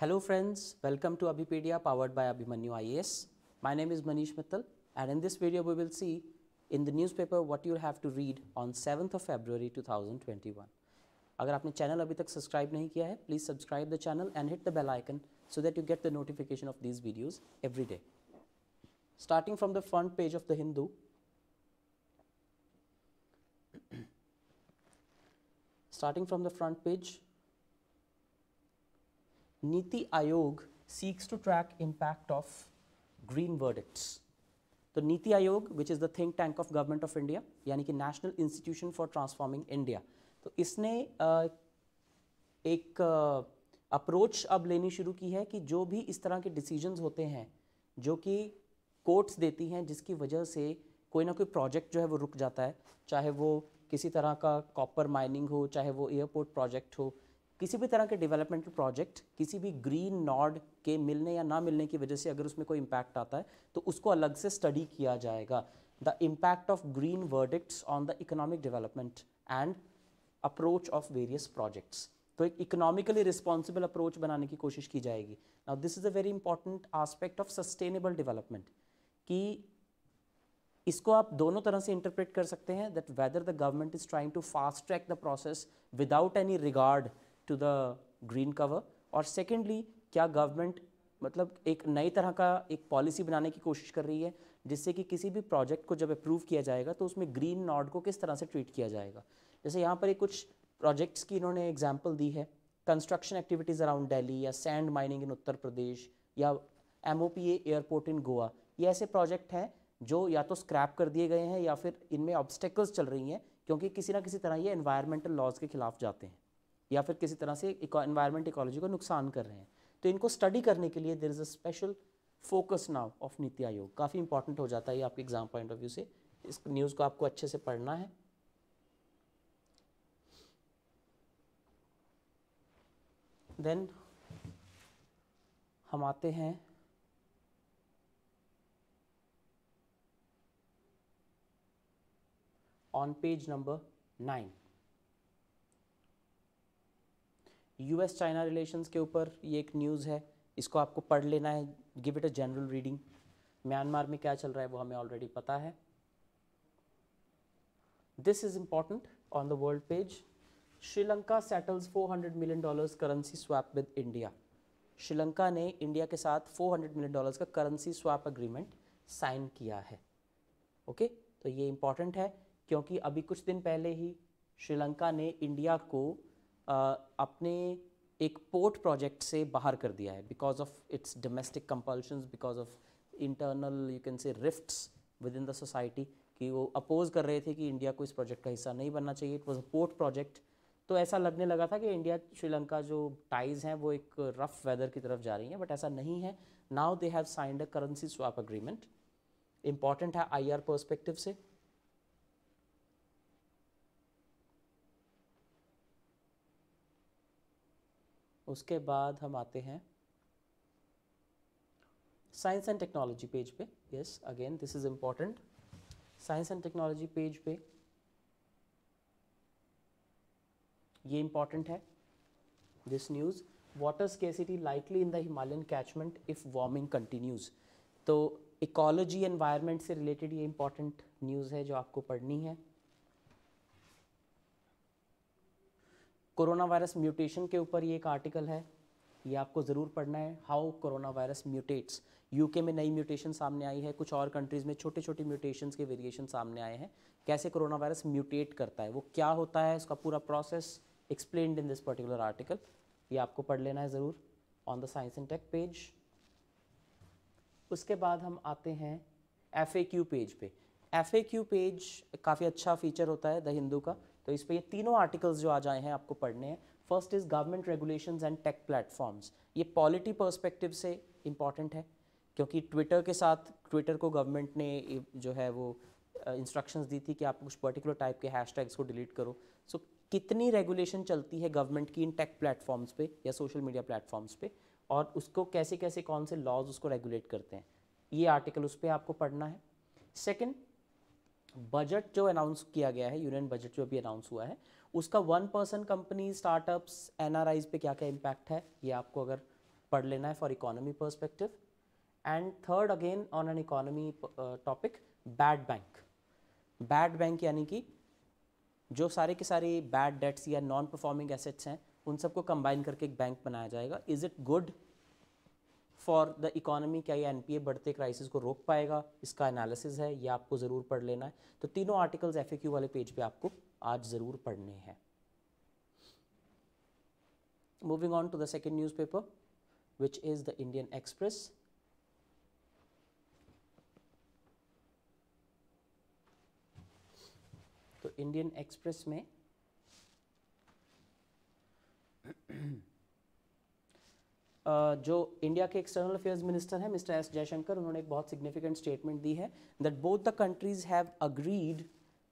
Hello friends, welcome to Abhipedia powered by Abhimanyu IAS. My name is Manish Mittal and in this video we will see in the newspaper what you have to read on 7th of February 2021. If you haven't subscribed the channel yet, please subscribe the channel and hit the bell icon so that you get the notification of these videos every day. Starting from the front page of the Hindu, starting from the front page, Niti Aayog seeks to track impact of green verdicts. तो NITI Aayog which is the think tank of government of India यानी कि national institution for transforming India तो इसने uh, एक approach uh, अब लेनी शुरू की है कि जो भी इस तरह के डिसीजंस होते हैं जो कि कोर्ट्स देती हैं जिसकी वजह से कोई ना कोई प्रोजेक्ट जो है वो रुक जाता है चाहे वो किसी तरह का कॉपर माइनिंग हो चाहे वो एयरपोर्ट प्रोजेक्ट हो किसी भी तरह के डेवलपमेंटल प्रोजेक्ट किसी भी ग्रीन नॉड के मिलने या ना मिलने की वजह से अगर उसमें कोई इम्पैक्ट आता है तो उसको अलग से स्टडी किया जाएगा the impact of green verdicts on the economic development and approach of various projects तो एक इकोनॉमिकली रिस्पॉन्सिबल अप्रोच बनाने की कोशिश की जाएगी now this is a very important aspect of sustainable development कि इसको आप दोनों तरह से इंटरप्रेट कर सकते हैं that whether the government is trying to fast track the process without any regard to the green cover और सेकेंडली क्या गवर्नमेंट मतलब एक नई तरह का एक पॉलिसी बनाने की कोशिश कर रही है जिससे कि किसी भी प्रोजेक्ट को जब अप्रूव किया जाएगा तो उसमें ग्रीन नॉड को किस तरह से ट्रीट किया जाएगा जैसे यहाँ पर एक कुछ प्रोजेक्ट्स की इन्होंने एग्जाम्पल दी है कंस्ट्रक्शन एक्टिविटीज़ अराउंड दिल्ली या सैंड माइनिंग इन उत्तर प्रदेश या एम एयरपोर्ट इन गोवा ये ऐसे प्रोजेक्ट हैं जो या तो स्क्रैप कर दिए गए हैं या फिर इनमें ऑब्स्टेकल्स चल रही हैं क्योंकि किसी ना किसी तरह ये इन्वायरमेंटल लॉज के खिलाफ जाते हैं या फिर किसी तरह से इन्वायरमेंट इकोलॉजी को नुकसान कर रहे हैं तो इनको स्टडी करने के लिए there is a special focus now of NITI Aayog काफ़ी इंपॉर्टेंट हो जाता है ये आपके एग्जाम पॉइंट ऑफ व्यू से इस न्यूज़ को आपको अच्छे से पढ़ना है देन हम आते हैं on page number nine U S China relation के ऊपर ये एक न्यूज़ है इसको आपको पढ़ लेना है give it a general reading Myanmar में क्या चल रहा है वो हमें ऑलरेडी पता है this is important on the world page Sri Lanka settles four 400 million dollars currency swap with India Sri Lanka ने इंडिया के साथ 400 मिलियन डॉलर्स का करेंसी स्वैप अग्रीमेंट साइन किया है ओके okay? तो ये इम्पॉर्टेंट है क्योंकि अभी कुछ दिन पहले ही श्रीलंका ने इंडिया को अपने एक पोर्ट प्रोजेक्ट से बाहर कर दिया है because of its domestic compulsion because of internal you can say rifts within the society कि वो अपोज कर रहे थे कि इंडिया को इस प्रोजेक्ट का हिस्सा नहीं बनना चाहिए it was a port project तो ऐसा लगने लगा था कि इंडिया श्रीलंका जो टाइज हैं वो एक रफ वेदर की तरफ जा रही हैं बट ऐसा नहीं है now they have signed a currency swap agreement important है आर पर्सपेक्टिव से उसके बाद हम आते हैं साइंस एंड टेक्नोलॉजी पेज पे yes again this is important science and technology page पे ये इम्पॉर्टेंट है this news water scarcity likely in the Himalayan catchment if warming continues तो इकोलॉजी एनवायरनमेंट से रिलेटेड ये इम्पॉर्टेंट न्यूज़ है जो आपको पढ़नी है कोरोना वायरस म्यूटेशन के ऊपर ये एक आर्टिकल है ये आपको ज़रूर पढ़ना है how corona virus mutates UK में नई म्यूटेशन सामने आई है कुछ और कंट्रीज़ में छोटे छोटे म्यूटेशंस के वेरिएशन सामने आए हैं कैसे कोरोना वायरस म्यूटेट करता है वो क्या होता है उसका पूरा process explain in this particular article ये आपको पढ़ लेना है ज़रूर on the science and tech page उसके बाद हम आते हैं एफ पेज पे एफ पेज काफ़ी अच्छा फीचर होता है द हिंदू का तो इस पर ये तीनों आर्टिकल्स जो आज आए हैं आपको पढ़ने हैं first is government regulation and tech platforms ये पॉलिटी परस्पेक्टिव से इम्पॉर्टेंट है क्योंकि ट्विटर के साथ ट्विटर को गवर्नमेंट ने जो है वो इंस्ट्रक्शंस दी थी कि आप कुछ पर्टिकुलर टाइप के हैशटैग्स को डिलीट करो सो so, कितनी रेगुलेशन चलती है गवर्नमेंट की इन टेक प्लेटफॉर्म्स पे या सोशल मीडिया प्लेटफॉर्म्स पे और उसको कैसे कैसे कौन से लॉज उसको रेगुलेट करते हैं ये आर्टिकल उस पर आपको पढ़ना है सेकेंड बजट जो अनाउंस किया गया है यूनियन बजट जो अभी अनाउंस हुआ है उसका वन पर्सन कंपनी स्टार्टअप्स एन पे क्या क्या इम्पैक्ट है ये आपको अगर पढ़ लेना है for economy perspective and third again on an economy topic bad bank bad bank यानी कि जो सारे के सारे बैड डेट्स या नॉन परफॉर्मिंग एसेट्स हैं उन सबको कंबाइन करके एक बैंक बनाया जाएगा is it good for the economy क्या ये एनपीए बढ़ते क्राइसिस को रोक पाएगा इसका एनालिसिस है ये आपको ज़रूर पढ़ लेना है तो तीनों आर्टिकल्स एफ वाले पेज पे आपको आज ज़रूर पढ़ने हैं moving on to the second newspaper which is the indian express तो इंडियन एक्सप्रेस में जो इंडिया के एक्सटर्नल अफेयर्स मिनिस्टर हैं मिस्टर एस जयशंकर उन्होंने एक बहुत सिग्निफिकेंट स्टेटमेंट दी है that both the countries have agreed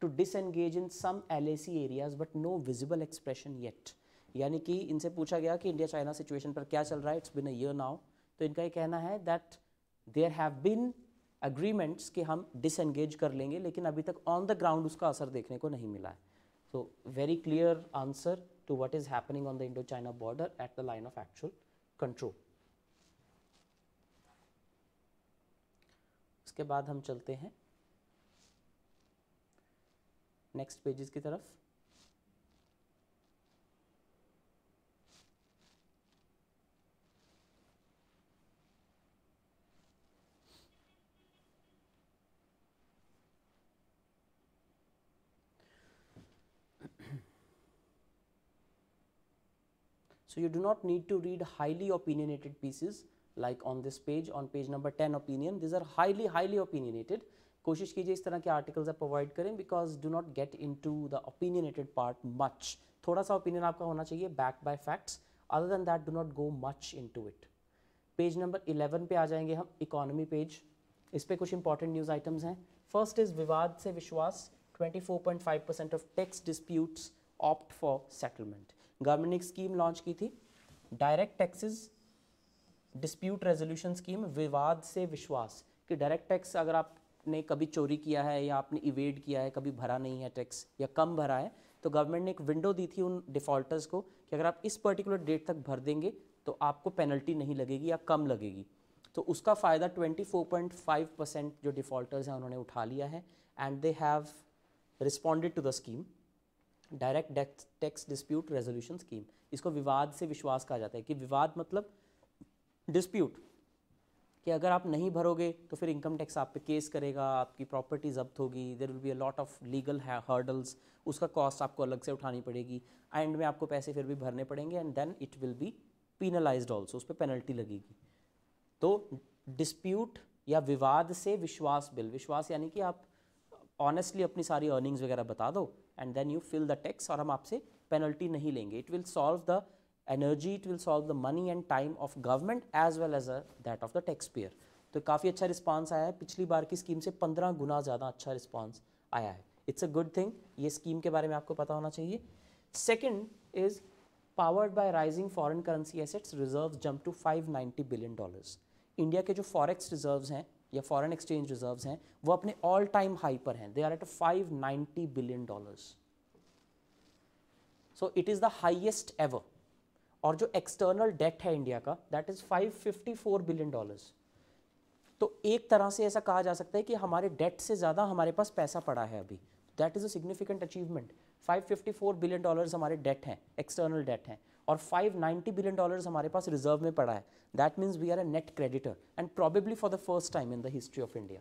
to disengage in some L areas but no visible expression yet यानी कि इनसे पूछा गया कि इंडिया चाइना सिचुएशन पर क्या चल रहा है इट्स बिन अ नाउ तो इनका ये कहना है that there have been agreements कि हम डिसएंगेज कर लेंगे लेकिन अभी तक ऑन द ग्राउंड उसका असर देखने को नहीं मिला है so very clear answer to what is happening on the Indo China border at the line of actual control उसके बाद हम चलते हैं नेक्स्ट पेजेस की तरफ So you do not need to read highly opinionated pieces like on this page on page number 10 opinion these are highly highly opinionated कोशिश कीजिए इस तरह के आर्टिकल्स आप प्रोवाइड करें because do not get into the opinionated part much थोड़ा सा opinion आपका होना चाहिए back by facts other than that do not go much into it page number 11 पे आ जाएंगे हम इकोनॉमी पेज इस पर कुछ इंपॉर्टेंट न्यूज़ आइटम्स हैं first is Vivad se Vishwas 24.5 percent of tax disputes opt for settlement government ने एक स्कीम लॉन्च की थी direct taxes dispute resolution scheme Vivad se विश्वास कि डायरेक्ट टैक्स अगर आपने कभी चोरी किया है या आपने इवेड किया है कभी भरा नहीं है टैक्स या कम भरा है तो गवर्नमेंट ने एक विंडो दी थी उन डिफ़ॉल्टर्स को कि अगर आप इस पर्टिकुलर डेट तक भर देंगे तो आपको पेनल्टी नहीं लगेगी या कम लगेगी तो उसका फ़ायदा 24.5 परसेंट जो डिफ़ॉल्टर्स हैं उन्होंने उठा लिया है and they have responded to the scheme direct tax dispute resolution scheme इसको विवाद से विश्वास कहा जाता है कि विवाद मतलब डिस्प्यूट कि अगर आप नहीं भरोगे तो फिर इनकम टैक्स आप पे केस करेगा आपकी प्रॉपर्टी जब्त होगी there will be a lot of legal hurdles उसका कॉस्ट आपको अलग से उठानी पड़ेगी एंड में आपको पैसे फिर भी भरने पड़ेंगे and then it will be penalize also उस पर पेनल्टी लगेगी तो डिस्प्यूट या विवाद से विश्वास बिल विश्वास यानी कि आप ऑनेस्टली अपनी सारी अर्निंग्स वगैरह बता दो and then you fill the tax और हम आपसे पेनल्टी नहीं लेंगे it will solve the energy it will solve the money and time of government as well as that of the tax payer तो काफ़ी अच्छा रिस्पॉन्स आया है पिछली बार की स्कीम से पंद्रह गुना ज़्यादा अच्छा रिस्पॉन्स आया है इट्स अ गुड थिंग ये स्कीम के बारे में आपको पता होना चाहिए second is powered by rising foreign currency assets reserve jump to five ninety billion dollars India के जो फॉरेक्स रिजर्व हैं या फॉरेन एक्सचेंज रिजर्व हैं वो अपने ऑल टाइम हाई पर हैं they are at five ninety billion dollar so it is the highest ever और जो एक्सटर्नल डेट है इंडिया का that is five fifty four billion dollar तो एक तरह से ऐसा कहा जा सकता है कि हमारे डेट से ज़्यादा हमारे पास पैसा पड़ा है अभी that is a significant achievement 554 billion dollars हमारे डेट हैं एक्सटर्नल डेट हैं और 590 बिलियन डॉलर्स हमारे पास रिजर्व में पड़ा है that means we are a net creditor and probably for the first time in the history of India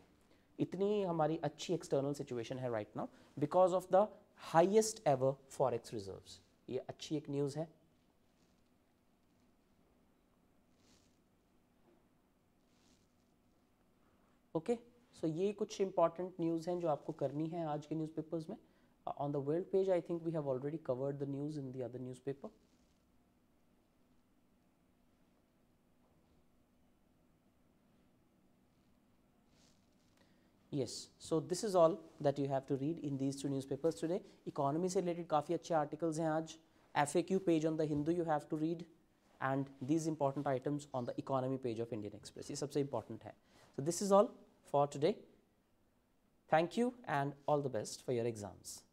इतनी हमारी अच्छी एक्सटर्नल सिचुएशन है right now because of the highest ever forex reserve ये अच्छी एक न्यूज़ है ओके okay? सो so, ये कुछ इंपॉर्टेंट न्यूज़ हैं जो आपको करनी है आज के न्यूज़पेपर्स में on the world page I think we have already covered the news in the other newspaper Yes. So, this is all that you have to read in these two newspapers today. Economy related काफ़ी articles हैं आज. FAQ page on the Hindu you have to read and these important items on the economy page of Indian Express. ये सबसे important है. So, this is all for today. Thank you and all the best for your exams.